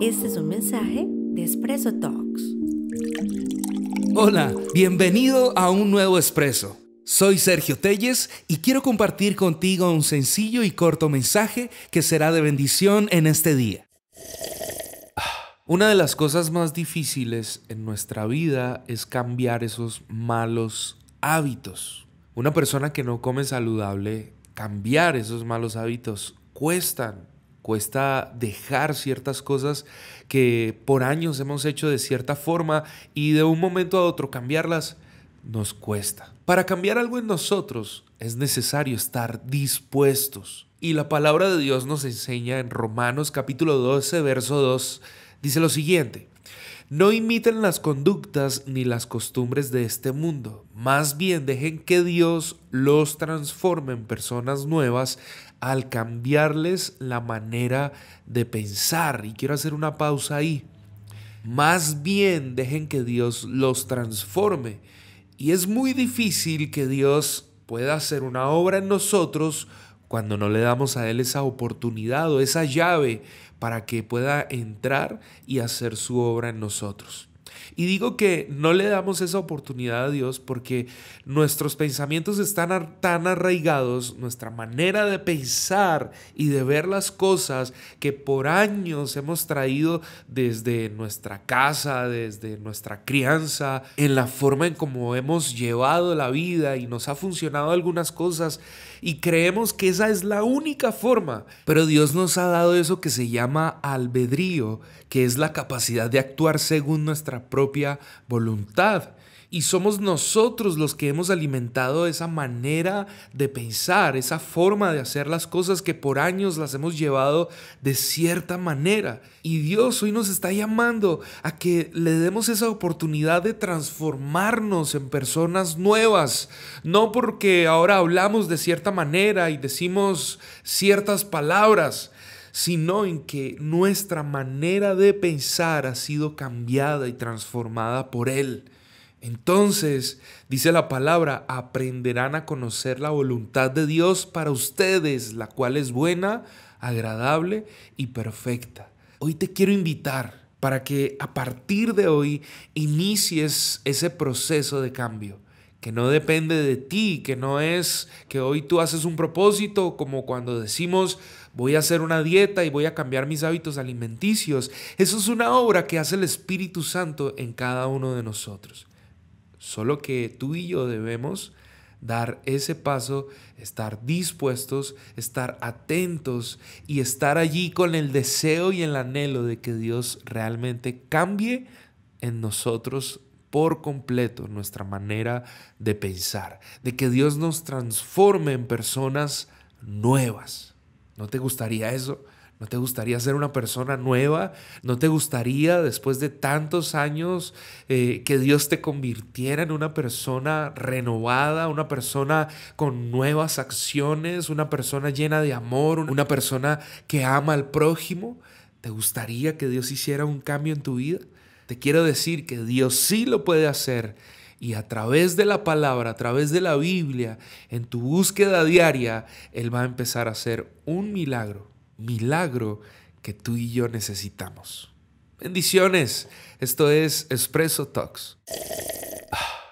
Este es un mensaje de Espresso Talks. Hola, bienvenido a un nuevo Espresso. Soy Sergio Telles y quiero compartir contigo un sencillo y corto mensaje que será de bendición en este día. Una de las cosas más difíciles en nuestra vida es cambiar esos malos hábitos. Una persona que no come saludable, cambiar esos malos hábitos cuestan cuesta dejar ciertas cosas que por años hemos hecho de cierta forma y de un momento a otro cambiarlas nos cuesta. Para cambiar algo en nosotros es necesario estar dispuestos. Y la palabra de Dios nos enseña en Romanos capítulo 12, verso 2, dice lo siguiente, no imiten las conductas ni las costumbres de este mundo, más bien dejen que Dios los transforme en personas nuevas al cambiarles la manera de pensar. Y quiero hacer una pausa ahí. Más bien dejen que Dios los transforme. Y es muy difícil que Dios pueda hacer una obra en nosotros cuando no le damos a Él esa oportunidad o esa llave para que pueda entrar y hacer su obra en nosotros. Y digo que no le damos esa oportunidad a Dios porque nuestros pensamientos están tan arraigados, nuestra manera de pensar y de ver las cosas que por años hemos traído desde nuestra casa, desde nuestra crianza, en la forma en cómo hemos llevado la vida y nos ha funcionado algunas cosas y creemos que esa es la única forma. Pero Dios nos ha dado eso que se llama albedrío, que es la capacidad de actuar según nuestra propia voluntad. Y somos nosotros los que hemos alimentado esa manera de pensar, esa forma de hacer las cosas que por años las hemos llevado de cierta manera. Y Dios hoy nos está llamando a que le demos esa oportunidad de transformarnos en personas nuevas. No porque ahora hablamos de cierta manera y decimos ciertas palabras, sino en que nuestra manera de pensar ha sido cambiada y transformada por Él. Entonces, dice la palabra, aprenderán a conocer la voluntad de Dios para ustedes, la cual es buena, agradable y perfecta. Hoy te quiero invitar para que a partir de hoy inicies ese proceso de cambio que no depende de ti, que no es que hoy tú haces un propósito, como cuando decimos voy a hacer una dieta y voy a cambiar mis hábitos alimenticios. Eso es una obra que hace el Espíritu Santo en cada uno de nosotros. Solo que tú y yo debemos dar ese paso, estar dispuestos, estar atentos y estar allí con el deseo y el anhelo de que Dios realmente cambie en nosotros por completo nuestra manera de pensar, de que Dios nos transforme en personas nuevas. ¿No te gustaría eso? ¿No te gustaría ser una persona nueva? ¿No te gustaría, después de tantos años, eh, que Dios te convirtiera en una persona renovada, una persona con nuevas acciones, una persona llena de amor, una persona que ama al prójimo? ¿Te gustaría que Dios hiciera un cambio en tu vida? Te quiero decir que Dios sí lo puede hacer y a través de la palabra, a través de la Biblia, en tu búsqueda diaria, Él va a empezar a hacer un milagro, milagro que tú y yo necesitamos. Bendiciones, esto es Espresso Talks.